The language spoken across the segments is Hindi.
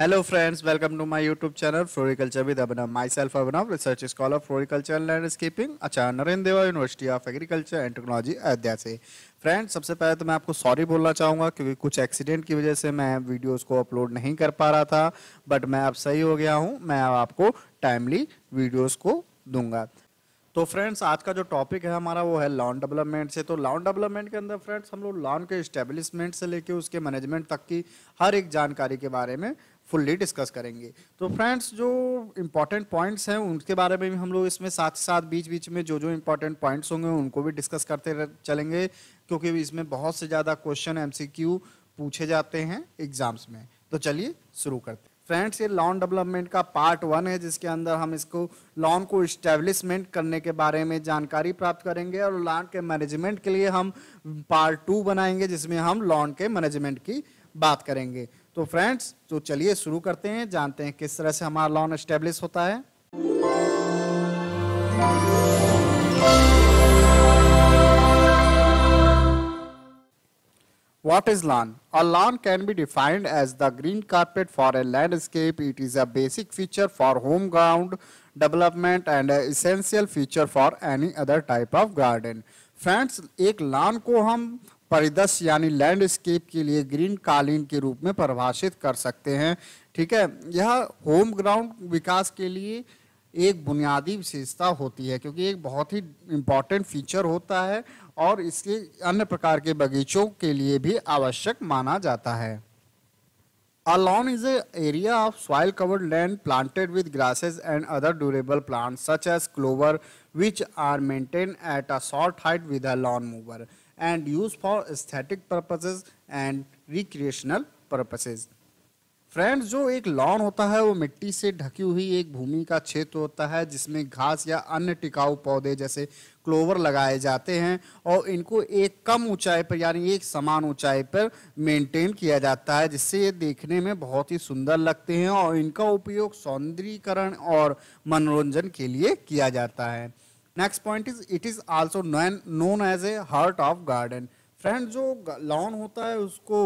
Hello friends, welcome to my YouTube channel Floriculture with Abhinav. Myself Abhinav, research scholar Floriculture landscaping अच्छा Narendra Deva University of Agriculture and Technology Ayodhya से फ्रेंड्स सबसे पहले तो मैं आपको सॉरी बोलना चाहूँगा क्योंकि कुछ एक्सीडेंट की वजह से मैं वीडियोस को अपलोड नहीं कर पा रहा था बट मैं अब सही हो गया हूँ मैं अब आपको टाइमली वीडियोज़ को दूंगा तो फ्रेंड्स आज का जो टॉपिक है हमारा वो है लॉन डेवलपमेंट से तो लॉन डेवलपमेंट के अंदर फ्रेंड्स हम लोग लॉन के इस्टेब्लिशमेंट से लेके उसके मैनेजमेंट तक की हर एक जानकारी के बारे में फुल्ली डिस्कस करेंगे तो फ्रेंड्स जो इम्पॉर्टेंट पॉइंट्स हैं उनके बारे में भी हम लोग इसमें साथ साथ बीच बीच में जो जो इम्पॉर्टेंट पॉइंट्स होंगे उनको भी डिस्कस करते चलेंगे क्योंकि इसमें बहुत से ज़्यादा क्वेश्चन एम पूछे जाते हैं एग्जाम्स में तो चलिए शुरू करते हैं फ्रेंड्स ये लॉन डेवलपमेंट का पार्ट वन है जिसके अंदर हम इसको लॉन को इस्टेब्लिशमेंट करने के बारे में जानकारी प्राप्त करेंगे और लॉन के मैनेजमेंट के लिए हम पार्ट टू बनाएंगे जिसमें हम लॉन के मैनेजमेंट की बात करेंगे तो फ्रेंड्स तो चलिए शुरू करते हैं जानते हैं किस तरह से हमारा लॉन स्टेब्लिश होता है What is lawn? A lawn can be defined as the green carpet for a landscape. It is a basic feature for home ground development and an essential feature for any other type of garden. Friends एक लान को हम परिदश यानी लैंडस्केप के लिए ग्रीन कालीन के रूप में परिभाषित कर सकते हैं ठीक है यह होम ग्राउंड विकास के लिए एक बुनियादी विशेषता होती है क्योंकि एक बहुत ही इम्पॉर्टेंट फीचर होता है और इसके अन्य प्रकार के बगीचों के लिए भी आवश्यक माना जाता है a lawn is a area of soil covered land planted with grasses and other durable plants such as clover which are maintain at a short height with a lawn mower and used for aesthetic purposes and recreational purposes. Friends जो एक लॉन होता है वो मिट्टी से ढकी हुई एक भूमि का क्षेत्र होता है जिसमें घास या अन्य टिकाऊ पौधे जैसे क्लोवर लगाए जाते हैं और इनको एक कम ऊंचाई पर यानी एक समान ऊंचाई पर मेंटेन किया जाता है जिससे ये देखने में बहुत ही सुंदर लगते हैं और इनका उपयोग सौंदर्यीकरण और मनोरंजन के लिए किया जाता है next point is it is also known as a heart of garden friend जो लॉन होता है उसको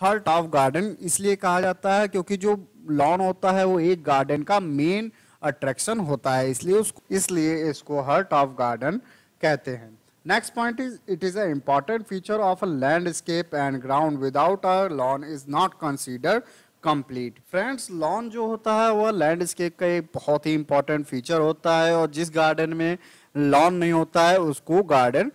हार्ट ऑफ गार्डन इसलिए कहा जाता है क्योंकि जो लॉन होता है वो एक गार्डन का मेन अट्रैक्शन होता है इसलिए उसको इसलिए इसको हार्ट ऑफ गार्डन कहते हैं next point is it is a important feature of a landscape and ground without a lawn is not consider complete friends lawn जो होता है वह लैंडस्केप का एक बहुत ही इंपॉर्टेंट फीचर होता है और जिस गार्डन में लॉन नहीं होता है उसको गार्डन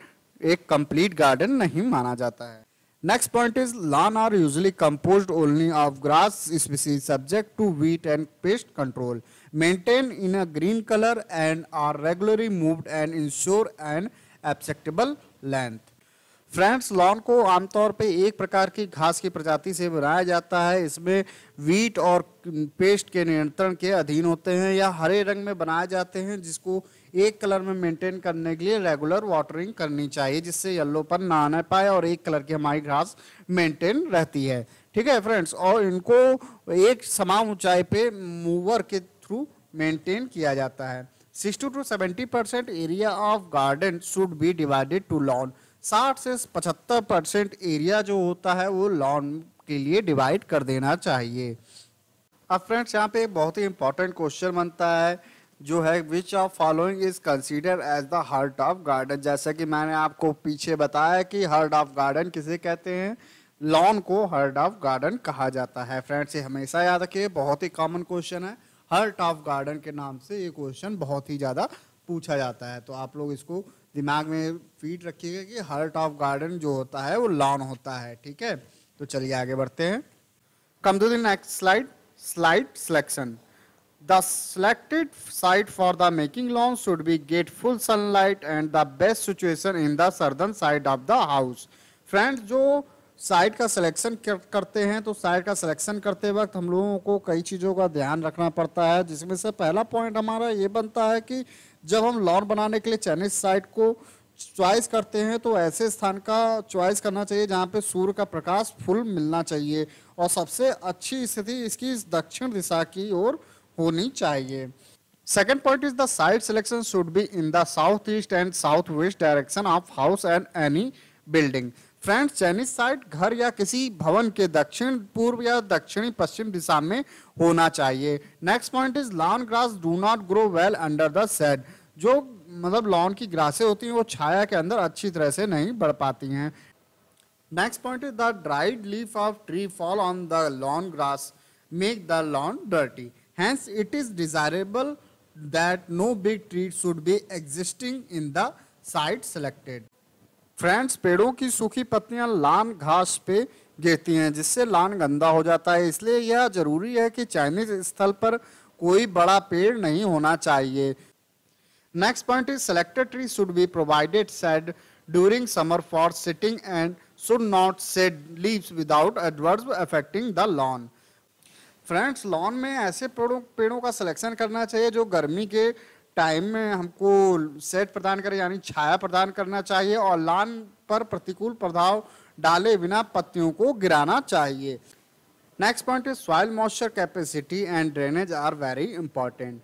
एक कंप्लीट गार्डन नहीं माना जाता है next point is lawn are usually compose only of grass species subject to weed and pest control maintain in a green colour and are regularly mowed and ensure and acceptable length friends lawn को आमतौर पर एक प्रकार की घास की प्रजाति से बनाया जाता है इसमें वीट और पेस्ट के नियंत्रण के अधीन होते हैं या हरे रंग में बनाए जाते हैं जिसको एक कलर में मेंटेन करने के लिए रेगुलर वाटरिंग करनी चाहिए जिससे येल्लो पर ना आने पाए और एक कलर की हमारी घास मेंटेन रहती है ठीक है फ्रेंड्स और इनको एक समान ऊंचाई पे मूवर के थ्रू मेंटेन किया जाता है sixty to seventy percent area of garden should be divided to lawn साठ से पचहत्तर परसेंट एरिया जो होता है वो लॉन के लिए डिवाइड कर देना चाहिए अब फ्रेंड्स यहाँ पे एक बहुत ही इंपॉर्टेंट क्वेश्चन बनता है जो है which of following is consider as the heart of garden जैसा कि मैंने आपको पीछे बताया कि हार्ट ऑफ गार्डन किसे कहते हैं लॉन को हार्ट ऑफ गार्डन कहा जाता है फ्रेंड्स ये हमेशा याद रखिए बहुत ही कॉमन क्वेश्चन है हार्ट ऑफ गार्डन के नाम से ये क्वेश्चन बहुत ही ज़्यादा पूछा जाता है तो आप लोग इसको दिमाग में फीट रखिएगा कि हार्ट ऑफ गार्डन जो होता है वो लॉन होता है ठीक है तो चलिए आगे बढ़ते हैं come to the next slide slide selection The selected site for the making lawn should be get full sunlight and the best situation in the southern side of the house. Friend जो साइट का सिलेक्शन करते हैं तो साइट का सिलेक्शन करते वक्त हम लोगों को कई चीज़ों का ध्यान रखना पड़ता है जिसमें से पहला पॉइंट हमारा ये बनता है कि जब हम लॉन बनाने के लिए चैनिज साइट को चॉइस करते हैं तो ऐसे स्थान का चॉइस करना चाहिए जहाँ पे सूर्य का प्रकाश फुल मिलना चाहिए और सबसे अच्छी स्थिति इसकी दक्षिण दिशा की ओर होनी चाहिए second point is the site selection should be in the south east and south west direction of house and any building friends चाइनीज साइट घर या किसी भवन के दक्षिण पूर्व या दक्षिणी पश्चिम दिशा में होना चाहिए next point is lawn grass do not grow well under the shade जो मतलब लॉन की ग्रासें होती हैं वो छाया के अंदर अच्छी तरह से नहीं बढ़ पाती हैं next point is the dried leaf of tree fall on the lawn grass make the lawn dirty Hence, it is desirable that no big tree should be existing in the site selected. Friends पेड़ों की सूखी पत्तियां लान घास पे गिरती हैं जिससे लान गंदा हो जाता है इसलिए यह जरूरी है कि चाइनीज स्थल पर कोई बड़ा पेड़ नहीं होना चाहिए next point is selected tree should be provided shade during summer for sitting and should not shed leaves without adverse affecting the lawn friends lawn में ऐसे पेड़ों पेड़ों का सिलेक्शन करना चाहिए जो गर्मी के टाइम में हमको सेट प्रदान करे यानी छाया प्रदान करना चाहिए और लॉन पर प्रतिकूल प्रभाव डाले बिना पत्तियों को गिराना चाहिए next point is soil moisture capacity and drainage are very important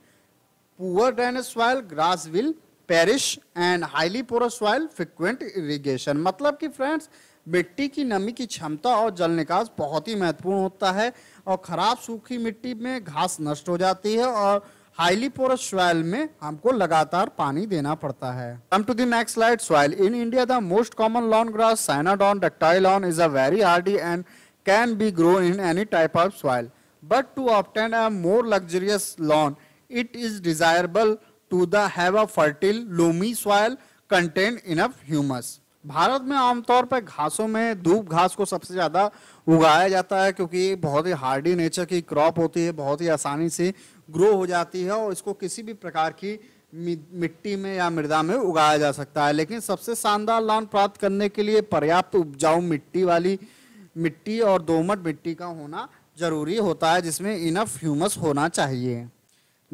poor drainage soil grass will perish and highly pore soil frequent irrigation मतलब कि फ्रेंड्स मिट्टी की नमी की क्षमता और जल निकास बहुत ही महत्वपूर्ण होता है और खराब सूखी मिट्टी में घास नष्ट हो जाती है और हाईली पोरस सॉइल में हमको लगातार पानी देना पड़ता है come to the next slide soil in India the most common lawn grass cynodon dactylon is a very hardy and can be grow in any type of soil but to obtain a more luxurious lawn it is desirable to the have a fertile loamy soil contain enough humus Bharat में आमतौर पर घासों में धूप घास को सबसे ज़्यादा उगाया जाता है क्योंकि ये बहुत ही हार्डी नेचर की क्रॉप होती है बहुत ही आसानी से ग्रो हो जाती है और इसको किसी भी प्रकार की मिट्टी में या मृदा में उगाया जा सकता है लेकिन सबसे शानदार लान प्राप्त करने के लिए पर्याप्त उपजाऊ मिट्टी वाली मिट्टी और दोमट मिट्टी का होना जरूरी होता है जिसमें इनफ ह्यूमस होना चाहिए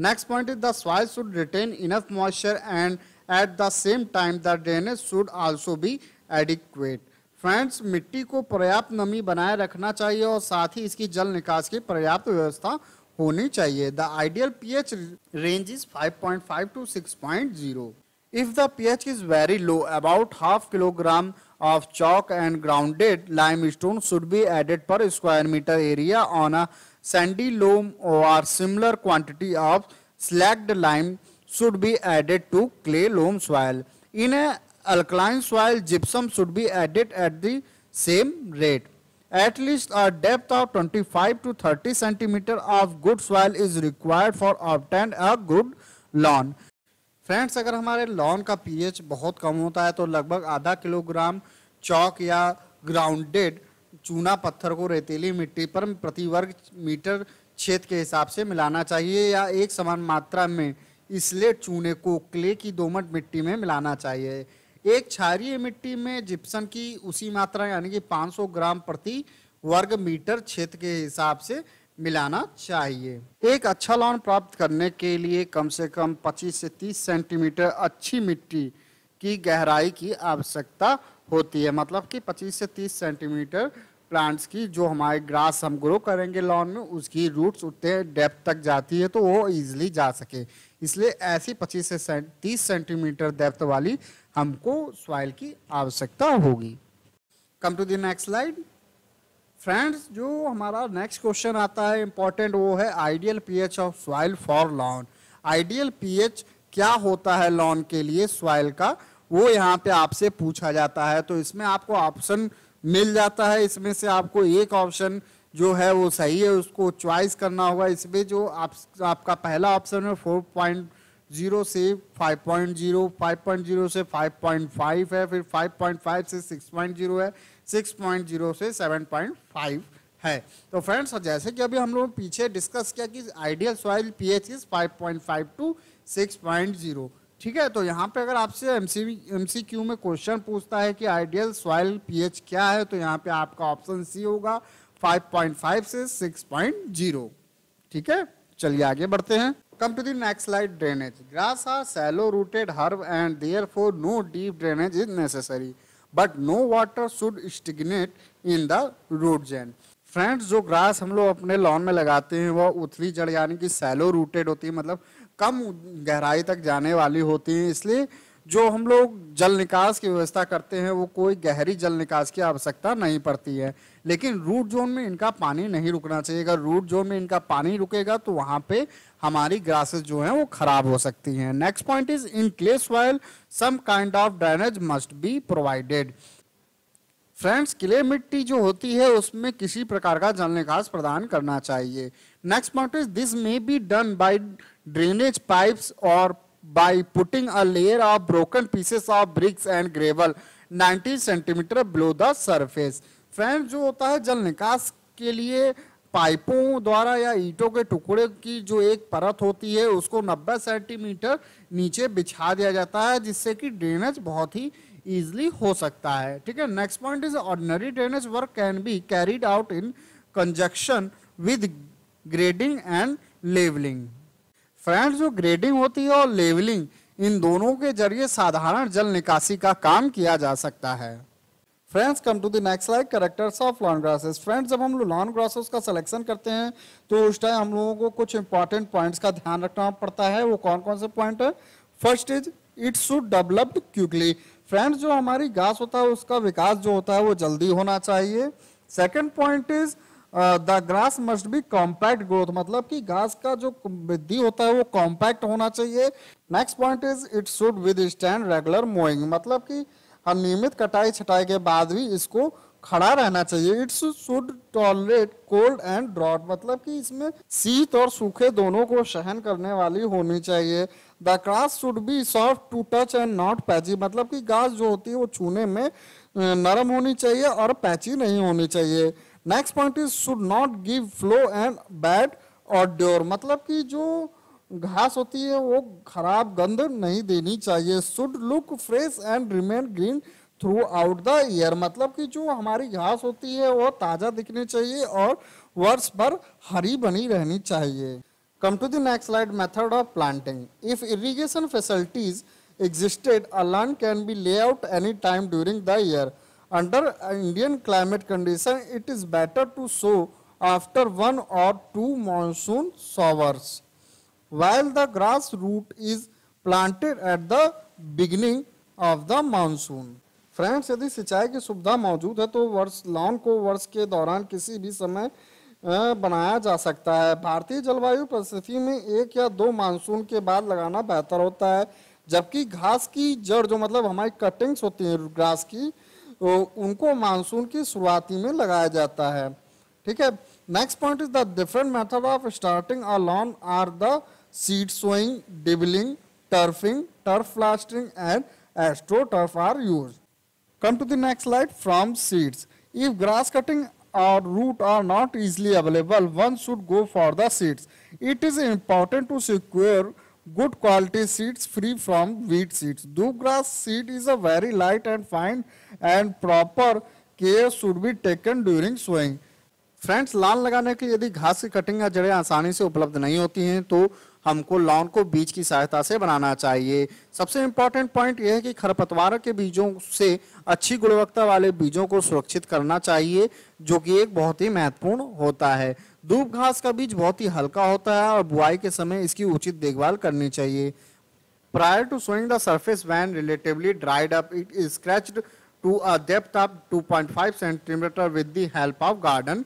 next point is the soil should retain enough moisture and at the same time the drainage should also be adequate friends मिट्टी को पर्याप्त नमी बनाए रखना चाहिए और साथ ही इसकी जल निकास की पर्याप्त व्यवस्था होनी चाहिए the ideal pH range is five point five to six point zero if the pH is very low about half kilogram chalk and grounded limestone should be added per square metre area on a sandy loam or similar quantity of slaked lime should be added to clay loam soil. In a alkaline soil, gypsum should be added at the same rate. At least a depth of 25 to 30 cm of good soil is required for obtain a good lawn. Friends अगर हमारे लॉन का पीएच बहुत कम होता है तो लगभग आधा किलोग्राम चौक या ग्राउंडेड चूना पत्थर को रेतीली मिट्टी पर प्रति वर्ग मीटर क्षेत्र के हिसाब से मिलाना चाहिए या एक समान मात्रा में इसलिए चूने को क्ले की दोमट मिट्टी में मिलाना चाहिए एक क्षारीय मिट्टी में जिप्सन की उसी मात्रा यानी कि 500 ग्राम प्रति वर्ग मीटर क्षेत्र के हिसाब से मिलाना चाहिए एक अच्छा लॉन प्राप्त करने के लिए कम से कम 25 से 30 सेंटीमीटर अच्छी मिट्टी की गहराई की आवश्यकता होती है मतलब कि 25 से 30 सेंटीमीटर प्लांट्स की जो हमारे ग्रास हम ग्रो करेंगे लॉन में उसकी रूट्स उतने डेप्थ तक जाती है तो वो ईजिली जा सके इसलिए ऐसी 25 से 30 सेंटीमीटर डेप्थ वाली हमको सॉइल की आवश्यकता होगी come to the next slide friends जो हमारा नेक्स्ट क्वेश्चन आता है इम्पोर्टेंट वो है ideal pH of soil for lawn ideal pH क्या होता है लॉन के लिए सॉइल का वो यहाँ पे आपसे पूछा जाता है तो इसमें आपको ऑप्शन मिल जाता है इसमें से आपको एक ऑप्शन जो है वो सही है उसको च्वाइस करना होगा इसमें जो आप आपका पहला ऑप्शन है फोर पॉइंट जीरो से five point zero five point zero से फाइव पॉइंट फाइव है फिर फाइव पॉइंट फाइव से सिक्स पॉइंट जीरो है सिक्स पॉइंट जीरो से सेवन पॉइंट फाइव है तो फ्रेंड्स और जैसे कि अभी हम लोग पीछे डिस्कस किया कि ideal soil P H is five point five to six point zero ठीक है तो यहाँ पे अगर आपसे M C M C Q में क्वेश्चन पूछता है कि आइडियल सॉइल पी एच क्या है तो यहाँ पे आपका ऑप्शन सी होगा 5.5 से 6.0 ठीक है चलिए आगे बढ़ते हैं come to next slide drainage grass are shallow rooted herb and therefore no deep drainage is necessary but no water should stagnate in the root zone friends जो ग्रास हम लोग अपने लॉन में लगाते हैं वह उथली जड़ यानी कि सैलो रूटेड होती है मतलब कम गहराई तक जाने वाली होती है इसलिए जो हम लोग जल निकास की व्यवस्था करते हैं वो कोई गहरी जल निकास की आवश्यकता नहीं पड़ती है लेकिन रूट जोन में इनका पानी नहीं रुकना चाहिए अगर रूट जोन में इनका पानी रुकेगा तो वहाँ पे हमारी ग्रासेस जो हैं वो खराब हो सकती हैं next point is in clay soil some kind of drainage must be provided friends clay मिट्टी जो होती है उसमें किसी प्रकार का जल निकास प्रदान करना चाहिए next point is this may be done by drainage pipes or by putting a layer of broken pieces of bricks and gravel 90 centimetre below the surface friends जो होता है जल निकास के लिए पाइपों द्वारा या ईंटों के टुकड़े की जो एक परत होती है उसको 90 सेंटीमीटर नीचे बिछा दिया जाता है जिससे कि ड्रेनेज बहुत ही ईजिली हो सकता है ठीक है next point is ordinary drainage work can be carried out in conjunction with grading and levelling friends जो ग्रेडिंग होती है और लेवलिंग इन दोनों के जरिए साधारण जल निकासी का काम किया जा सकता है friends come to the next like characters of lawn grasses friends जब हम लोग लॉन ग्रासेस का सिलेक्शन करते हैं तो उस टाइम हम लोगों को कुछ इंपॉर्टेंट पॉइंट्स का ध्यान रखना पड़ता है वो कौन कौन से पॉइंट है first is it should developed quickly friends जो हमारी घास होता है उसका विकास जो होता है वो जल्दी होना चाहिए second point is the grass must be compact growth मतलब कि घास का जो वृद्धि होता है वो कॉम्पैक्ट होना चाहिए next point is it should withstand regular mowing मतलब कि नियमित कटाई छटाई के बाद भी इसको खड़ा रहना चाहिए it's should tolerate cold and drought मतलब कि इसमें शीत और सूखे दोनों को सहन करने वाली होनी चाहिए the grass should be soft to touch and not patchy मतलब कि घास जो होती है वो छूने में नरम होनी चाहिए और पैची नहीं होनी चाहिए next point is should not give flow and bad odour मतलब कि जो घास होती है वो खराब गंध नहीं देनी चाहिए should look fresh and remain green throughout the year मतलब कि जो हमारी घास होती है वो ताज़ा दिखनी चाहिए और वर्ष भर हरी बनी रहनी चाहिए come to the next slide method of planting if irrigation facilities existed a land can be lay out any time during the year Under Indian climate condition, it is better to sow after one or two monsoon showers. While the grass root is planted at the beginning of the monsoon. Friends यदि सिंचाई की सुविधा मौजूद है तो वर्ष लॉन को वर्ष के दौरान किसी भी समय बनाया जा सकता है भारतीय जलवायु परिस्थिति में एक या दो मानसून के बाद लगाना बेहतर होता है जबकि घास की जड़ जो मतलब हमारी कटिंग्स होती हैं ग्रास की तो उनको मानसून की शुरुआती में लगाया जाता है ठीक है next point is the different method of starting a lawn are the seed sowing dibbling turfing turf planting and astroturf are use come to the next slide from seeds if grass cutting or root are not easily available one should go for the seeds it is important to secure good quality seeds free from weed seeds. Dewgrass seed is a very light and fine and proper care should be taken during sowing. Friends lawn लगाने के यदि घास की कटिंग या जड़ें आसानी से उपलब्ध नहीं होती हैं तो हमको लॉन को बीज की सहायता से बनाना चाहिए सबसे इम्पॉर्टेंट पॉइंट यह है कि खरपतवार के बीजों से अच्छी गुणवत्ता वाले बीजों को सुरक्षित करना चाहिए जो कि एक बहुत ही महत्वपूर्ण होता है धूप घास का बीज बहुत ही हल्का होता है और बुआई के समय इसकी उचित देखभाल करनी चाहिए prior to sowing the surface when relatively dried up it is scratched to a depth of 2.5 centimetre with the help of garden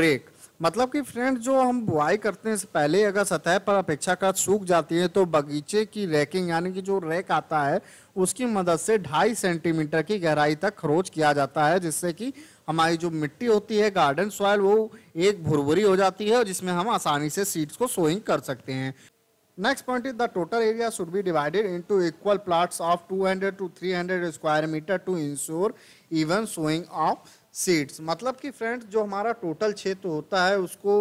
rake मतलब कि फ्रेंड जो हम बुआई करते हैं पहले अगर सतह पर अपेक्षाकृत सूख जाती है तो बगीचे की रैकिंग यानी कि जो रैक आता है उसकी मदद से ढाई सेंटीमीटर की गहराई तक खरोच किया जाता है जिससे कि हमारी जो मिट्टी होती है गार्डन सॉयल वो एक भुरभुरी हो जाती है और जिसमें हम आसानी से सीड्स को सोइंग कर सकते हैं next point is the total area should be divided into equal plots of 200 to 300 square metre to ensure even sowing of seeds मतलब कि फ्रेंड्स जो हमारा टोटल क्षेत्र होता है उसको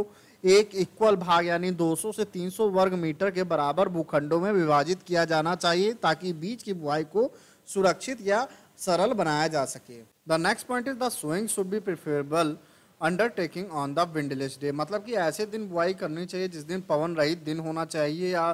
एक इक्वल भाग यानी 200 से 300 वर्ग मीटर के बराबर भूखंडों में विभाजित किया जाना चाहिए ताकि बीज की बुआई को सुरक्षित या सरल बनाया जा सके the next point is the sowing should be preferable undertaking on the windless day मतलब कि ऐसे दिन बुआई करनी चाहिए जिस दिन पवन रहित दिन होना चाहिए या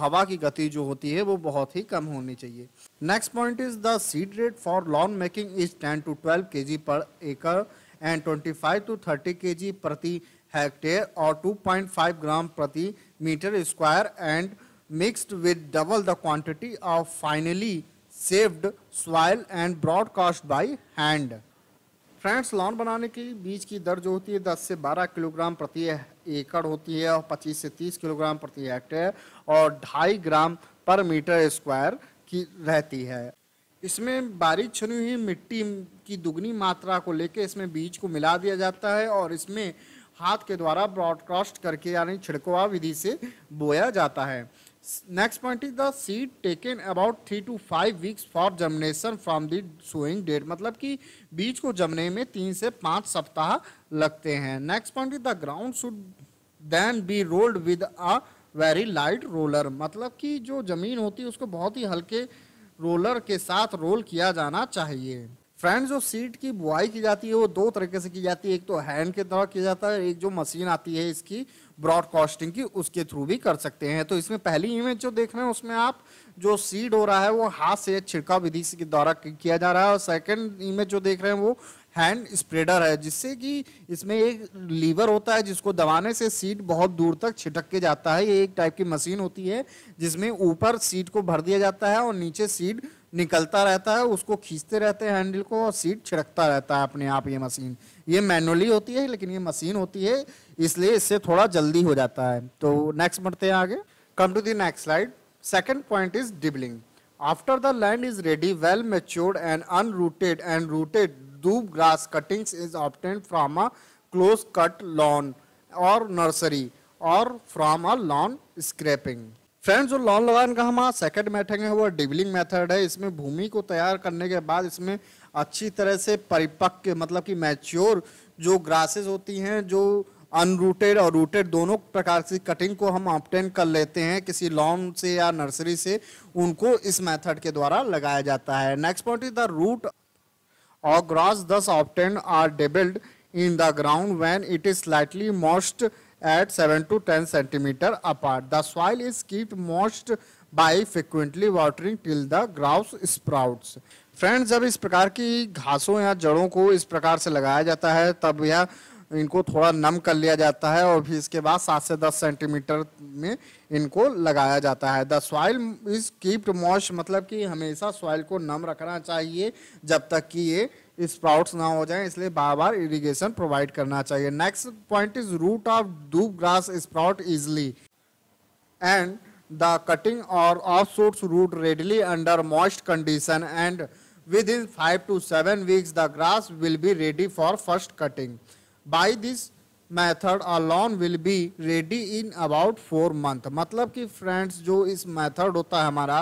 हवा की गति जो होती है वो बहुत ही कम होनी चाहिए next point is the seed rate for lawn making is ten to twelve K G per acre and twenty five to thirty K G प्रति हेक्टेयर और टू पॉइंट फाइव ग्राम प्रति metre square and mixed with double the quantity of finely sieved soil and broadcast by hand friends lawn बनाने की बीज की दर जो होती है 10 से 12 किलोग्राम प्रति एकड़ होती है और 25 से 30 किलोग्राम प्रति हेक्टेयर और ढाई ग्राम पर मीटर स्क्वायर की रहती है इसमें बारीक छनी हुई मिट्टी की दुगनी मात्रा को लेकर इसमें बीज को मिला दिया जाता है और इसमें हाथ के द्वारा ब्रॉडकास्ट करके यानी छिड़कवा विधि से बोया जाता है next point is the seed taken about three to five weeks for germination from the sowing date मतलब कि बीज को जमने में तीन से पाँच सप्ताह लगते हैं next point is the ground should then be rolled with a very light roller मतलब कि जो ज़मीन होती है उसको बहुत ही हल्के रोलर के साथ रोल किया जाना चाहिए फ्रेंड्स जो सीड की बुआई की जाती है वो दो तरीके से की जाती है एक तो हैंड के द्वारा किया जाता है एक जो मशीन आती है इसकी ब्रॉडकास्टिंग की उसके थ्रू भी कर सकते हैं तो इसमें पहली इमेज जो देख रहे हैं उसमें आप जो सीड हो रहा है वो हाथ से छिड़काव विधि के द्वारा किया जा रहा है और सेकेंड इमेज जो देख रहे हैं वो हैंड स्प्रेडर है जिससे कि इसमें एक लीवर होता है जिसको दबाने से सीट बहुत दूर तक छिटक के जाता है ये एक टाइप की मशीन होती है जिसमें ऊपर सीट को भर दिया जाता है और नीचे सीट निकलता रहता है उसको खींचते रहते हैं हैंडल को और सीट छिड़कता रहता है अपने आप ये मशीन ये मैनुअली होती है लेकिन ये मशीन होती है इसलिए इससे थोड़ा जल्दी हो जाता है तो नेक्स्ट बढ़ते हैं आगे come to the next slide second point is dibbling after the land is ready well matured and unrooted and rooted doob grass cuttings is obtained from a close cut lawn or nursery or from a lawn scraping friends जो लॉन लगाने का हमारा सेकंड मेथड है वो डिबलिंग मेथड है इसमें भूमि को तैयार करने के बाद इसमें अच्छी तरह से परिपक्व मतलब कि मैच्योर जो ग्रासेस होती हैं जो अनरूटेड और रूटेड दोनों प्रकार की कटिंग को हम ऑप्टेन कर लेते हैं किसी लॉन से या नर्सरी से उनको इस मेथड के द्वारा लगाया जाता है next point is the root or grass thus often are dibbled in the ground when it is slightly moist at seven to ten centimetre apart the soil is keep moist by frequently watering till the grass sprouts friends जब इस प्रकार की घासों या जड़ों को इस प्रकार से लगाया जाता है तब यह इनको थोड़ा नम कर लिया जाता है और फिर इसके बाद सात से दस सेंटीमीटर में इनको लगाया जाता है the soil is kept moist मतलब कि हमेशा सॉइल को नम रखना चाहिए जब तक कि ये स्प्राउट्स ना हो जाएं इसलिए बार बार इरिगेशन प्रोवाइड करना चाहिए next point is root of doob grass sprout easily and the cutting or offshoots root readily under moist condition and within five to seven weeks the grass will be ready for first cutting by this method a lawn will be ready in about four month मतलब कि फ्रेंड्स जो इस मेथड होता है हमारा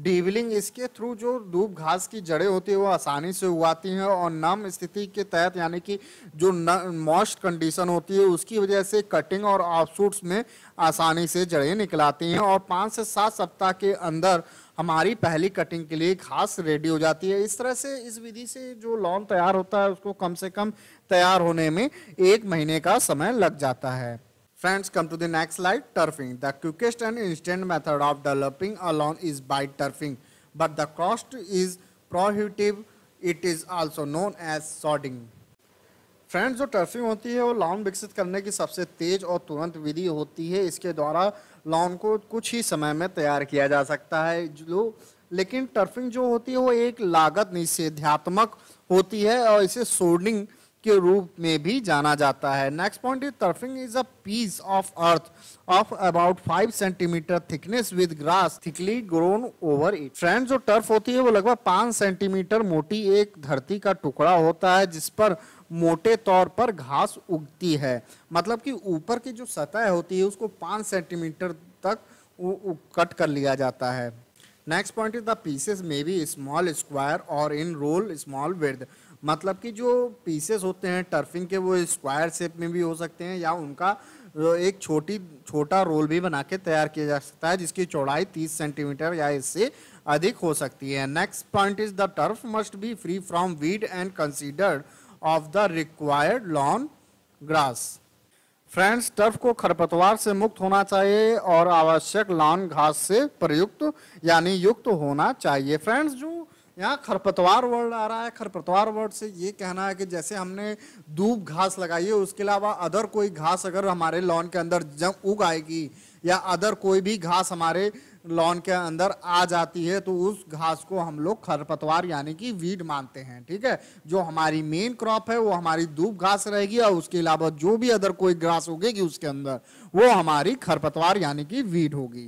डीवलिंग इसके थ्रू जो धूप घास की जड़ें होती है वो आसानी से उगाती हैं और नम स्थिति के तहत यानी कि जो मॉस्ट कंडीशन होती है उसकी वजह से कटिंग और ऑफसूट्स में आसानी से जड़ें निकलाती हैं और पाँच से सात सप्ताह के अंदर हमारी पहली कटिंग के लिए घास रेडी हो जाती है इस तरह से इस विधि से जो लॉन तैयार होता है उसको कम से कम तैयार होने में एक महीने का समय लग जाता है Friends, come to the next slide, turfing. The quickest and instant method of developing a lawn is by turfing, but the cost is prohibitive. It is also known as sodding. Friends जो टर्फिंग होती है वो लॉन विकसित करने की सबसे तेज और तुरंत विधि होती है इसके द्वारा लॉन को कुछ ही समय में तैयार किया जा सकता है जो लेकिन टर्फिंग जो होती है वो एक लागत निषेध्यात्मक होती है और इसे सोडिंग के रूप में भी जाना जाता है next point is turfing is a piece of earth of about five centimetre thickness with grass thickly grown over it friend जो टर्फ होती है वो लगभग पांच सेंटीमीटर मोटी एक धरती का टुकड़ा होता है जिस पर मोटे तौर पर घास उगती है मतलब कि ऊपर की जो सतह होती है उसको पाँच सेंटीमीटर तक कट कर लिया जाता है next point is the pieces may be small square or in role small विर्द मतलब कि जो पीसेस होते हैं टर्फिंग के वो स्क्वायर शेप में भी हो सकते हैं या उनका एक छोटी छोटा रोल भी बना के तैयार किया जा सकता है जिसकी चौड़ाई 30 सेंटीमीटर या इससे अधिक हो सकती है next point is the turf must be free from weed and considered of the required lawn grass friends turf को खरपतवार से मुक्त होना चाहिए और आवश्यक लॉन घास से प्रयुक्त यानी युक्त होना चाहिए फ्रेंड्स जो यहाँ खरपतवार वर्ड आ रहा है खरपतवार वर्ड से ये कहना है कि जैसे हमने दूब घास लगाई है उसके अलावा अदर कोई घास अगर हमारे लॉन के अंदर जब उग आएगी या अदर कोई भी घास हमारे लॉन के अंदर आ जाती है तो उस घास को हम लोग खरपतवार यानी कि वीड मानते हैं ठीक है जो हमारी मेन क्रॉप है वो हमारी दूब घास रहेगी और उसके अलावा जो भी अदर कोई घास उगेगी उसके अंदर वो हमारी खरपतवार यानी कि वीड होगी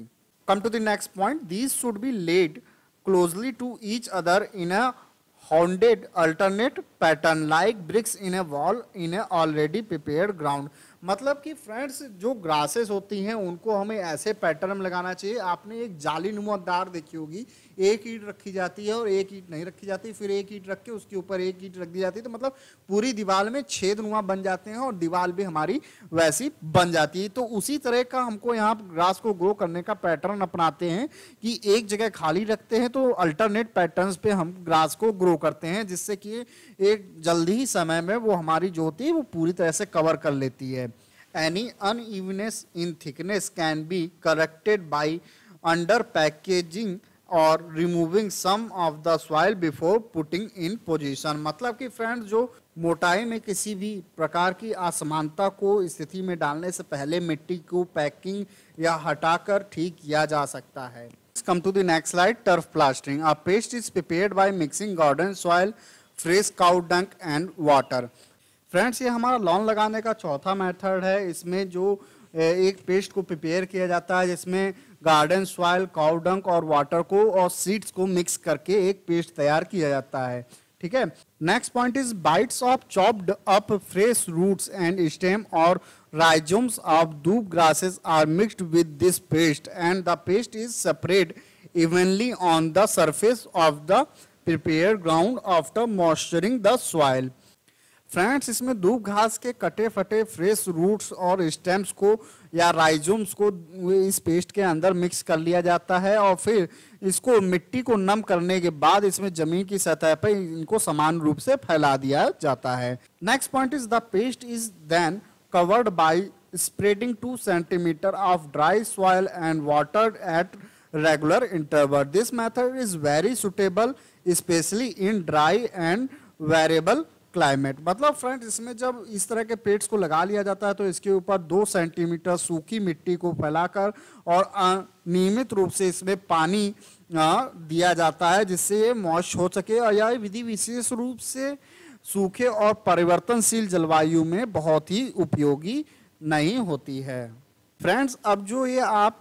come to the next point these should be laid closely to each other in a hounded alternate pattern like bricks in a wall in a already prepared ground. मतलब कि फ्रेंड्स जो ग्रासेस होती हैं उनको हमें ऐसे पैटर्न में लगाना चाहिए आपने एक जाली नुमादार देखी होगी एक ईट रखी जाती है और एक ईट नहीं रखी जाती फिर एक ईट रख के उसके ऊपर एक ईट रख दी जाती है तो मतलब पूरी दीवार में छेद नुमा बन जाते हैं और दीवार भी हमारी वैसी बन जाती है तो उसी तरह का हमको यहाँ ग्रास को ग्रो करने का पैटर्न अपनाते हैं कि एक जगह खाली रखते हैं तो अल्टरनेट पैटर्न पर हम ग्रास को ग्रो करते हैं जिससे कि एक जल्दी ही समय में वो हमारी जो होती है वो पूरी तरह से कवर कर लेती है Any unevenness in thickness can be corrected by under packaging or removing some of the soil before putting in position मतलब कि फ्रेंड्स जो मोटाई में किसी भी प्रकार की असमानता को स्थिति में डालने से पहले मिट्टी को पैकिंग या हटाकर ठीक किया जा सकता है come to the next slide turf plastering a paste is prepared by mixing garden soil fresh cow dung and water friends ये हमारा लॉन लगाने का चौथा मेथड है इसमें जो एक पेस्ट को प्रिपेयर किया जाता है जिसमें गार्डन सॉइल काउडंक और वाटर को और सीड्स को मिक्स करके एक पेस्ट तैयार किया जाता है ठीक है next point is bits of chopped up fresh roots and stem और rhizomes of doob grasses are mixed with this paste and the paste is separate evenly on the surface of the prepare ground after moisturing the soil friends इसमें धूप घास के कटे फटे फ्रेश रूट्स और स्टेम्स को या राइजोम्स को इस पेस्ट के अंदर मिक्स कर लिया जाता है और फिर इसको मिट्टी को नम करने के बाद इसमें जमीन की सतह पर इनको समान रूप से फैला दिया जाता है next point is the paste is then covered by spreading two centimetre of dry soil and water at regular interval this method is very suitable specially in dry and variable climate मतलब फ्रेंड इसमें जब इस तरह के पेट्स को लगा लिया जाता है तो इसके ऊपर दो सेंटीमीटर सूखी मिट्टी को फैलाकर और नियमित रूप से इसमें पानी दिया जाता है जिससे ये मॉश हो सके और यह विधि विशेष रूप से सूखे और परिवर्तनशील जलवायु में बहुत ही उपयोगी नहीं होती है फ्रेंड्स अब जो ये आप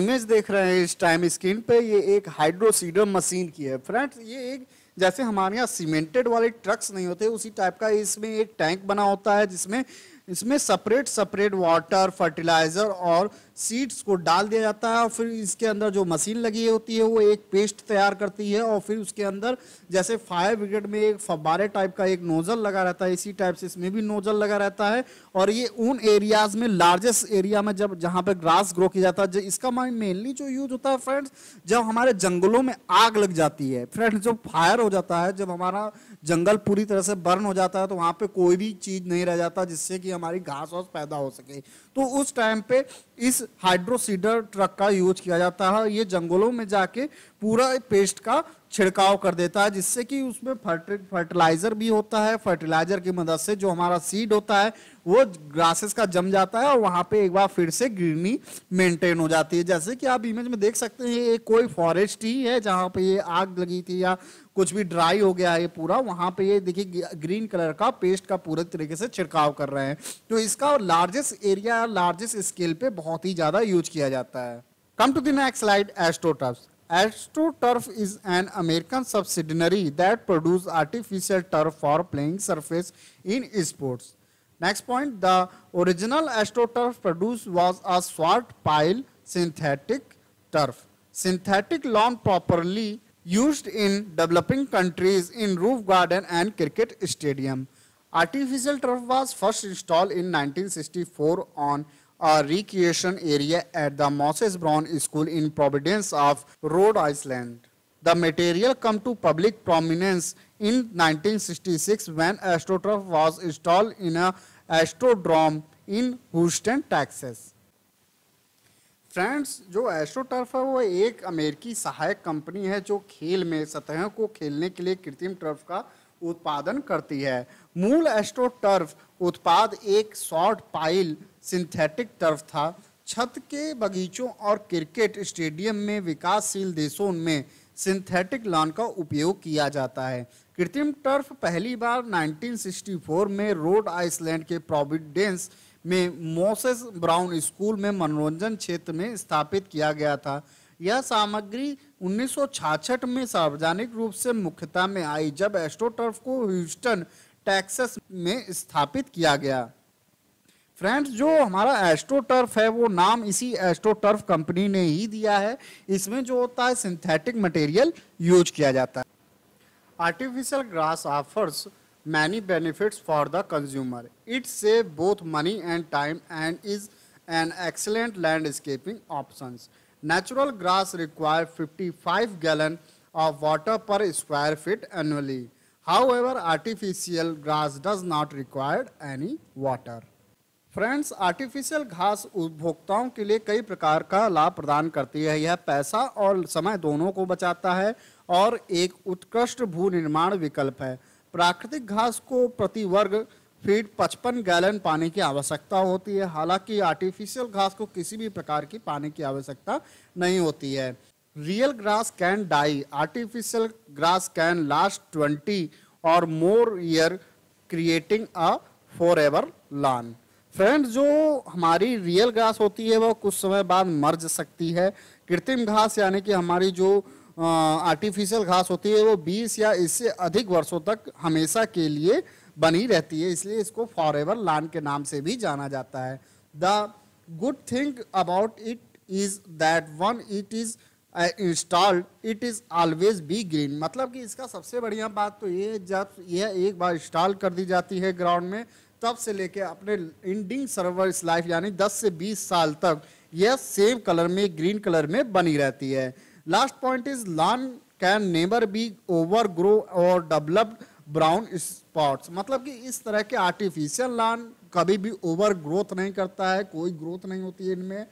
इमेज देख रहे हैं इस टाइम स्क्रीन पे ये एक हाइड्रोसीडम मशीन की है फ्रेंड्स ये एक जैसे हमारे यहाँ सीमेंटेड वाले ट्रक्स नहीं होते उसी टाइप का इसमें एक टैंक बना होता है जिसमें इसमें सेपरेट सेपरेट वाटर फर्टिलाइज़र और सीड्स को डाल दिया जाता है और फिर इसके अंदर जो मशीन लगी होती है वो एक पेस्ट तैयार करती है और फिर उसके अंदर जैसे फायर ब्रिगेड में एक फब्बारे टाइप का एक नोज़ल लगा रहता है इसी टाइप से इसमें भी नोज़ल लगा रहता है और ये उन एरियाज़ में लार्जेस्ट एरिया में जब जहाँ पर ग्रास ग्रो किया जाता है इसका मेनली जो यूज होता है फ्रेंड्स जब हमारे जंगलों में आग लग जाती है फ्रेंड्स जब फायर हो जाता है जब हमारा जंगल पूरी तरह से बर्न हो जाता है तो वहाँ पर कोई भी चीज़ नहीं रह जाता जिससे कि हमारी घास वास पैदा हो सके तो उस टाइम पे इस हाइड्रोसीडर ट्रक का यूज किया जाता है ये जंगलों में जाके पूरा पेस्ट का छिड़काव कर देता है जिससे कि उसमें फर्टिलाइजर भी होता है फर्टिलाइजर की मदद से जो हमारा सीड होता है वो ग्रासेस का जम जाता है और वहाँ पे एक बार फिर से ग्रीनी मेंटेन हो जाती है जैसे कि आप इमेज में देख सकते हैं ये कोई फॉरेस्ट ही है जहाँ पे ये आग लगी थी या कुछ भी ड्राई हो गया है ये पूरा वहां पे ये देखिए ग्रीन कलर का पेस्ट का पूरे तरीके से छिड़काव कर रहे हैं तो इसका लार्जेस्ट एरिया लार्जेस्ट स्केल पे बहुत ही ज्यादा यूज किया जाता है come to the astro AstroTurfs AstroTurf is an American subsidiary that produce artificial turf for playing surface in sports next point the original AstroTurf produce was a short pile synthetic turf synthetic lawn properly used in developing countries in roof garden and cricket stadium. Artificial turf was first installed in 1964 on a recreation area at the Moses Brown School in Providence of Rhode Island. The material came to public prominence in 1966 when AstroTurf was installed in a astrodrome in Houston, Texas. Friends जो एस्ट्रोटर्फ है वो एक अमेरिकी सहायक कंपनी है जो खेल में सतहों को खेलने के लिए कृत्रिम टर्फ का उत्पादन करती है मूल एस्ट्रोटर्फ उत्पाद एक शॉर्ट पाइल सिंथेटिक टर्फ था छत के बगीचों और क्रिकेट स्टेडियम में विकासशील देशों में सिंथेटिक लॉन का उपयोग किया जाता है कृत्रिम टर्फ पहली बार 1964 में रोड आइसलैंड के प्रोविडेंस में मोसेस ब्राउन स्कूल में मनोरंजन क्षेत्र में स्थापित किया गया था यह सामग्री 1966 में सार्वजनिक रूप से मुख्यता में आई जब एस्ट्रोटर्फ को ह्यूस्टन टेक्सास में स्थापित किया गया फ्रेंड्स जो हमारा एस्ट्रोटर्फ है वो नाम इसी एस्ट्रोटर्फ कंपनी ने ही दिया है इसमें जो होता है सिंथेटिक मटेरियल यूज किया जाता है artificial grass offers many benefits for the consumer. It saves both money and time and is an excellent landscaping options. Natural grass require 55 gallon of water per square feet annually. However, artificial grass does not require any water. Friends artificial घास उपभोक्ताओं के लिए कई प्रकार का लाभ प्रदान करती है यह पैसा और समय दोनों को बचाता है और एक उत्कृष्ट भू निर्माण विकल्प है प्राकृतिक घास को प्रति वर्ग फीट 55 गैलन पानी की आवश्यकता होती है हालांकि आर्टिफिशियल घास को किसी भी प्रकार की पानी की आवश्यकता नहीं होती है real grass can die artificial grass can last twenty or more year creating a forever lawn friend जो हमारी रियल ग्रास होती है वह कुछ समय बाद मर सकती है कृत्रिम घास यानी कि हमारी जो आर्टिफिशियल घास होती है वो 20 या इससे अधिक वर्षों तक हमेशा के लिए बनी रहती है इसलिए इसको फॉर लान के नाम से भी जाना जाता है the good thing about it is that one it is installed it is always be green मतलब कि इसका सबसे बढ़िया बात तो ये जब यह एक बार इंस्टॉल कर दी जाती है ग्राउंड में तब से लेके अपने इंडिंग सर्वर लाइफ यानी 10 से 20 साल तक यह सेम कलर में ग्रीन कलर में बनी रहती है last point is lawn can never be over grow or develop brown spots मतलब कि इस तरह के आर्टिफिशियल लान कभी भी ओवर ग्रोथ नहीं करता है कोई ग्रोथ नहीं होती है इनमें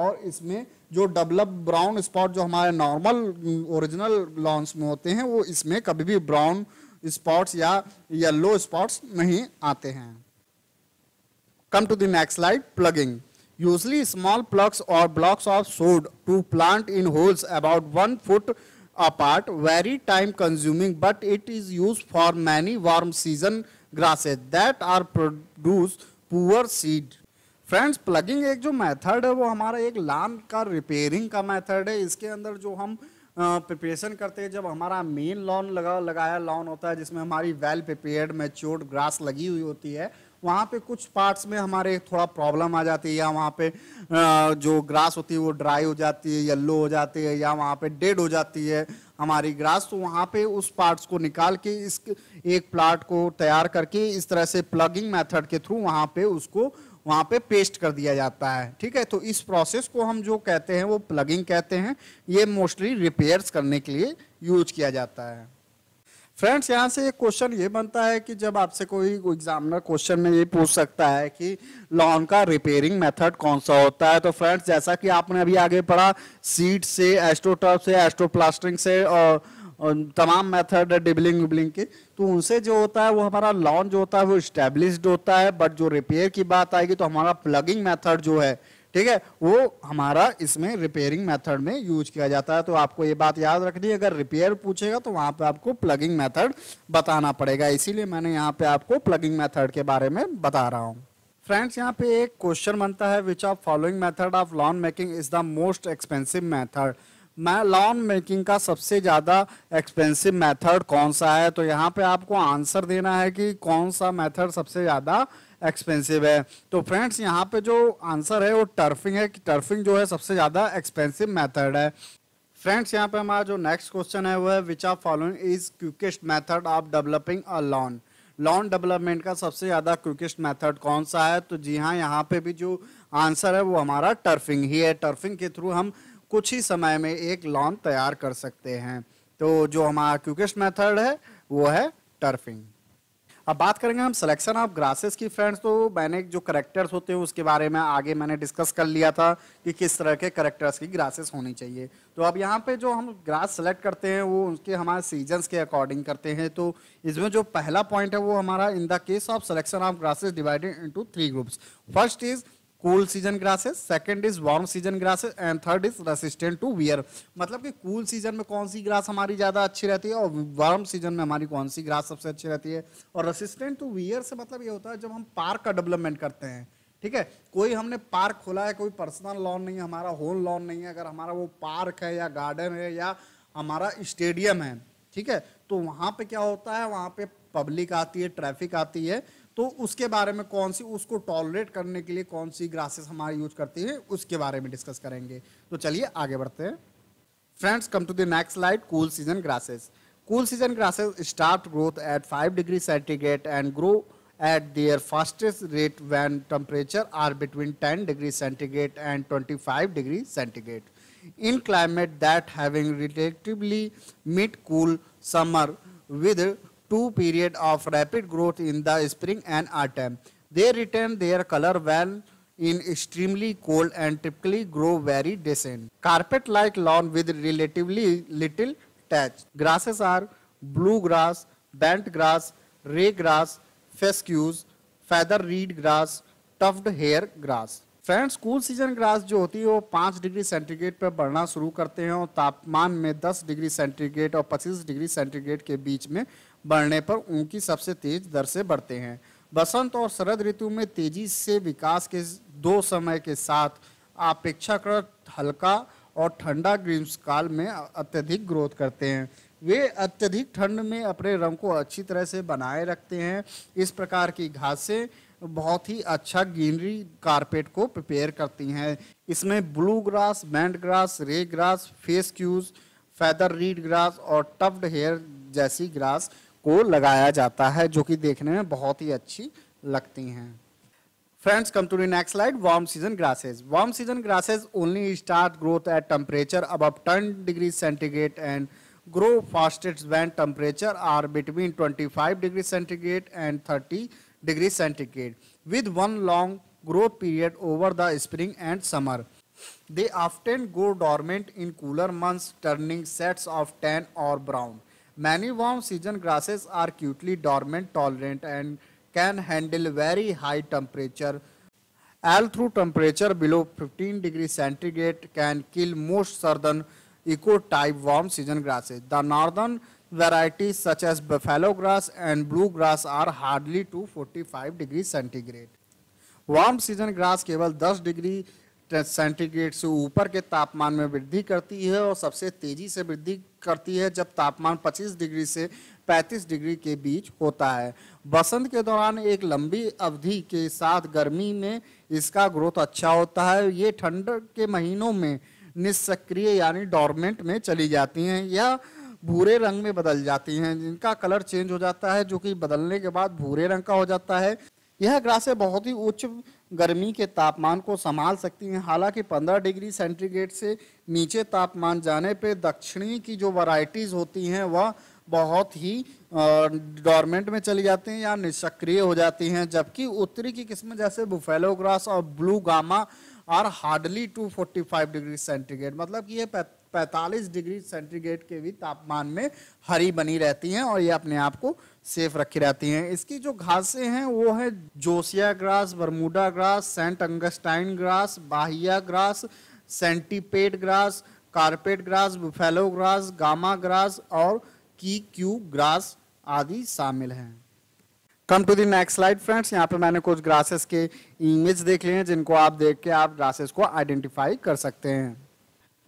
और इसमें जो डेवलप ब्राउन स्पॉट जो हमारे नॉर्मल ओरिजिनल लॉन्स में होते हैं वो इसमें कभी भी ब्राउन स्पॉट्स या येलो स्पॉट्स नहीं आते हैं come to the next slide plugging Usually small plugs or blocks of sword to plant in holes about one foot apart, very time consuming, but it is used for many warm season grasses that are produce poor seed. Friends plugging एक जो मेथड है वो हमारा एक लान का रिपेयरिंग का मेथड है इसके अंदर जो हम प्रिपरेशन करते हैं जब हमारा मेन लॉन लगा लगाया लॉन होता है जिसमें हमारी वेल प्रिपेयर्ड मेच्योर्ड ग्रास लगी हुई होती है वहाँ पे कुछ पार्ट्स में हमारे थोड़ा प्रॉब्लम आ जाती है या वहाँ पे जो ग्रास होती है वो ड्राई हो जाती है येल्लो हो जाती है या वहाँ पे डेड हो जाती है हमारी ग्रास तो वहाँ पे उस पार्ट्स को निकाल के इस एक प्लाट को तैयार करके इस तरह से प्लगिंग मेथड के थ्रू वहाँ पे उसको वहाँ पे पेस्ट कर दिया जाता है ठीक है तो इस प्रोसेस को हम जो कहते हैं वो प्लगिंग कहते हैं ये मोस्टली रिपेयर्स करने के लिए यूज किया जाता है फ्रेंड्स यहाँ से एक क्वेश्चन ये बनता है कि जब आपसे कोई एग्जामिनर क्वेश्चन में ये पूछ सकता है कि लॉन का रिपेयरिंग मेथड कौन सा होता है तो फ्रेंड्स जैसा कि आपने अभी आगे पढ़ा सीट से एस्ट्रोटर्फ से एस्ट्रोप्लास्टिंग से और तमाम मेथड डिबलिंग विबलिंग के तो उनसे जो होता है वो हमारा लॉन जो होता है वो स्टेब्लिश होता है बट जो रिपेयर की बात आएगी तो हमारा प्लगिंग मैथड जो है ठीक है वो हमारा इसमें रिपेयरिंग मेथड में यूज किया जाता है तो आपको ये बात याद रखनी है अगर रिपेयर पूछेगा तो वहां पे आपको प्लगिंग मेथड बताना पड़ेगा इसीलिए मैंने यहाँ पे आपको प्लगिंग मेथड के बारे में बता रहा हूँ फ्रेंड्स यहाँ पे एक क्वेश्चन बनता है which of following method of lawn making is the most expensive method मैं लॉन मेकिंग का सबसे ज़्यादा एक्सपेंसिव मेथड कौन सा है तो यहाँ पे आपको आंसर देना है कि कौन सा मेथड सबसे ज़्यादा एक्सपेंसिव है तो फ्रेंड्स यहाँ पे जो आंसर है वो टर्फिंग है कि टर्फिंग जो है सबसे ज़्यादा एक्सपेंसिव मेथड है फ्रेंड्स यहाँ पे हमारा जो नेक्स्ट क्वेश्चन है वो है which are following is quickest method of developing a lawn lawn development का सबसे ज़्यादा क्विकेस्ट मेथड कौन सा है तो जी हाँ यहाँ पे भी जो आंसर है वो हमारा टर्फिंग ही है टर्फिंग के थ्रू हम कुछ ही समय में एक लॉन तैयार कर सकते हैं तो जो हमारा क्विकेस्ट मेथड है वो है टर्फिंग अब बात करेंगे हम सिलेक्शन ऑफ ग्रासेस की फ्रेंड्स तो मैंने जो करेक्टर्स होते हैं उसके बारे में आगे मैंने डिस्कस कर लिया था कि किस तरह के करेक्टर्स की ग्रासेस होनी चाहिए तो अब यहाँ पे जो हम ग्रास सेलेक्ट करते हैं वो उनके हमारे सीजन्स के अकॉर्डिंग करते हैं तो इसमें जो पहला पॉइंट है वो हमारा in the case of selection of grasses divided into three groups first is cool season grasses second is warm season grasses and third is resistant to wear मतलब कि cool सीजन में कौन सी ग्रास हमारी ज़्यादा अच्छी रहती है और वार्म सीजन में हमारी कौन सी ग्रास सबसे अच्छी रहती है और रेसिस्टेंट टू वियर से मतलब ये होता है जब हम पार्क का डेवलपमेंट करते हैं ठीक है कोई हमने पार्क खोला है कोई पर्सनल लॉन नहीं है हमारा होल लॉन नहीं है अगर हमारा वो पार्क है या गार्डन है या हमारा स्टेडियम है ठीक है तो वहाँ पे क्या होता है वहाँ पे पब्लिक आती है ट्रैफिक आती है तो उसके बारे में कौन सी उसको टॉलरेट करने के लिए कौन सी ग्रासेस हमारे यूज करती है उसके बारे में डिस्कस करेंगे तो चलिए आगे बढ़ते हैं friends come to the next slide cool season grasses cool season grasses start growth at five degree centigrade and grow at their fastest rate when temperature are between ten degree centigrade and twenty five degree centigrade in climate that having relatively mild cool summer with two period of rapid growth in the spring and autumn. They retain their color well in extremely cold and typically grow very decent. Carpet-like lawn with relatively little touch. Grasses are blue grass, bent grass, ray grass, fescues, feather reed grass, tufted hair grass friends cool season grass जो होती है वो पाँच डिग्री सेंटीग्रेड पर बढ़ना शुरू करते हैं और तापमान में दस डिग्री सेंटीग्रेड और पच्चीस डिग्री सेंटीग्रेड के बीच में बढ़ने पर उनकी सबसे तेज दर से बढ़ते हैं बसंत और शरद ऋतु में तेजी से विकास के दो समय के साथ अपेक्षाकृत हल्का और ठंडा ग्रीष्मकाल में अत्यधिक ग्रोथ करते हैं वे अत्यधिक ठंड में अपने रंग को अच्छी तरह से बनाए रखते हैं इस प्रकार की घासें बहुत ही अच्छा ग्रीनरी कारपेट को प्रिपेयर करती हैं इसमें blue grass bent grass rye grass fescues feather reed grass और टफ्ड हेयर जैसी ग्रास को लगाया जाता है जो कि देखने में बहुत ही अच्छी लगती हैं friends come to next slide warm season grasses warm season grasses only start growth at temperature above ten degree centigrade and grow fastest when temperature are between twenty five degree centigrade and thirty degree centigrade with one long growth period over the spring and summer they often go dormant in cooler month turning shades of tan or brown Many warm season grasses are acutely dormant tolerant and can handle very high temperature. All through temperature below 15 degrees centigrade can kill most southern eco-type warm season grasses. The northern varieties such as buffalo grass and blue grass are hardly to 45 degrees centigrade. Warm season grass केवल 10 degree सेंटीग्रेड से ऊपर के तापमान में वृद्धि करती है और सबसे तेजी से वृद्धि करती है जब तापमान 25 डिग्री से 35 डिग्री के बीच होता है बसंत के दौरान एक लंबी अवधि के साथ गर्मी में इसका ग्रोथ अच्छा होता है ये ठंड के महीनों में निष्सक्रिय यानी डॉर्मेंट में चली जाती हैं या भूरे रंग में बदल जाती हैं जिनका कलर चेंज हो जाता है जो कि बदलने के बाद भूरे रंग का हो जाता है यह ग्रासें बहुत ही उच्च गर्मी के तापमान को संभाल सकती हैं हालांकि 15 डिग्री सेंटीग्रेड से नीचे तापमान जाने पे दक्षिणी की जो वैरायटीज़ होती हैं वह बहुत ही डॉर्मेंट में चली जाती हैं या निष्क्रिय हो जाती हैं जबकि उत्तरी की किस्म जैसे बुफेलोग्रास और blue grama are hardly 245 degree centigrade मतलब कि ये 45 डिग्री सेंटीग्रेड के भी तापमान में हरी बनी रहती हैं और ये अपने आप को सेफ रखी रहती हैं इसकी जो घासें हैं वो है zoysia grass Bermuda grass Saint Augustine grass bahia grass centipede grass carpet grass buffalo grass grama grass और की क्यू ग्रास आदि शामिल हैं come to the next slide friends यहाँ पे मैंने कुछ ग्रासेस के इमेज देख लिए हैं जिनको आप देख के आप ग्रासेस को आइडेंटिफाई कर सकते हैं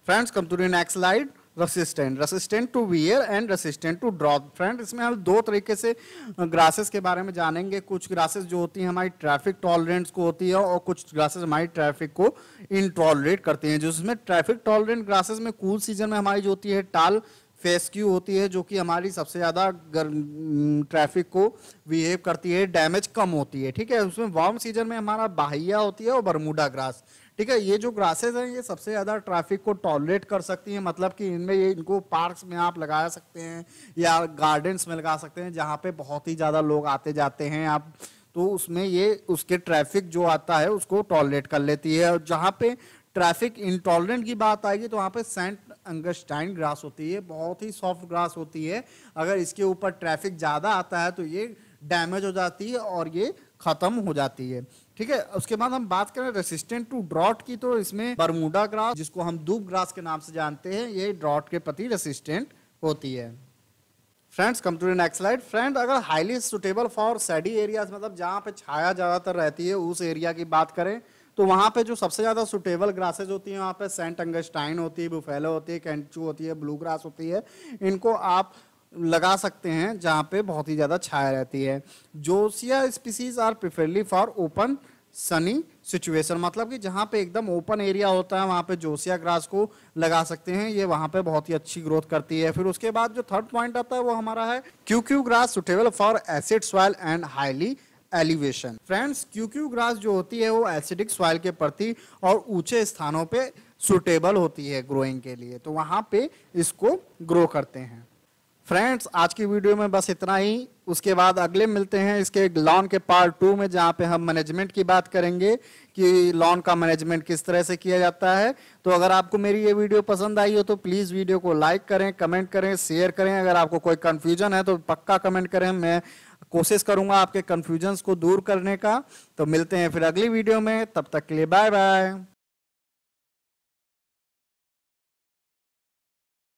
friends come to the next slide resistant resistant to wear and resistant to drought friend इसमें हम दो तरीके से ग्रासेस के बारे में जानेंगे कुछ ग्रासेस जो होती हैं हमारी ट्रैफिक टॉलरेंट्स को होती है और कुछ ग्रासेस हमारी ट्रैफिक को इनटॉलरेट करती हैं जिसमें ट्रैफिक टॉलरेंट ग्रासेस में कूल सीजन में हमारी जो होती है टाल फेस्क्यू होती है जो कि हमारी सबसे ज़्यादा ट्रैफिक को बिहेव करती है डैमेज कम होती है ठीक है उसमें वार्म सीजन में हमारा बाहिया होती है और बरमूडा ग्रास ठीक है ये जो ग्रासेस हैं ये सबसे ज़्यादा ट्रैफिक को टॉलरेट कर सकती हैं मतलब कि इनमें ये इनको पार्क्स में आप लगा सकते हैं या गार्डन्स में लगा सकते हैं जहाँ पे बहुत ही ज़्यादा लोग आते जाते हैं आप तो उसमें ये उसके ट्रैफिक जो आता है उसको टॉलरेट कर लेती है और जहाँ पर ट्रैफिक इंटॉलरेंट की बात आएगी तो वहाँ पर सेंट अंगस्टाइन ग्रास होती है बहुत ही सॉफ्ट ग्रास होती है अगर इसके ऊपर ट्रैफिक ज़्यादा आता है तो ये डैमेज हो जाती है और ये ख़त्म हो जाती है ठीक है उसके बाद हम बात करें रेसिस्टेंट टू ड्रॉट की तो इसमें बरमूडा ग्रास जिसको हम दूब ग्रास के नाम से जानते हैं ये ड्रॉट के प्रति रेसिस्टेंट होती है friends come to next slide friend अगर highly suitable for shady areas मतलब जहाँ पे छाया ज़्यादातर रहती है उस एरिया की बात करें तो वहाँ पे जो सबसे ज़्यादा सुटेबल ग्रासेज होती हैं वहाँ पे सेंट अंगस्टाइन होती है बुफेलो होती है कैंचू होती है ब्लू ग्रास होती है इनको आप लगा सकते हैं जहाँ पे बहुत ही ज़्यादा छाया रहती है zoysia species are preferably for open sunny situation मतलब कि जहाँ पे एकदम ओपन एरिया होता है वहाँ पे जोसिया ग्रास को लगा सकते हैं ये वहाँ पे बहुत ही अच्छी ग्रोथ करती है फिर उसके बाद जो थर्ड पॉइंट आता है वो हमारा है kikuyu grass suitable for acid soil and highly elevation friends kikuyu grass जो होती है वो एसिडिक सॉइल के प्रति और ऊंचे स्थानों पे सुटेबल होती है ग्रोइंग के लिए तो वहाँ पे इसको ग्रो करते हैं फ्रेंड्स आज की वीडियो में बस इतना ही उसके बाद अगले मिलते हैं इसके लॉन के पार्ट टू में जहाँ पे हम मैनेजमेंट की बात करेंगे कि लॉन का मैनेजमेंट किस तरह से किया जाता है तो अगर आपको मेरी ये वीडियो पसंद आई हो तो प्लीज़ वीडियो को लाइक करें कमेंट करें शेयर करें अगर आपको कोई कन्फ्यूजन है तो पक्का कमेंट करें मैं कोशिश करूँगा आपके कन्फ्यूजन्स को दूर करने का तो मिलते हैं फिर अगली वीडियो में तब तक के लिए बाय बाय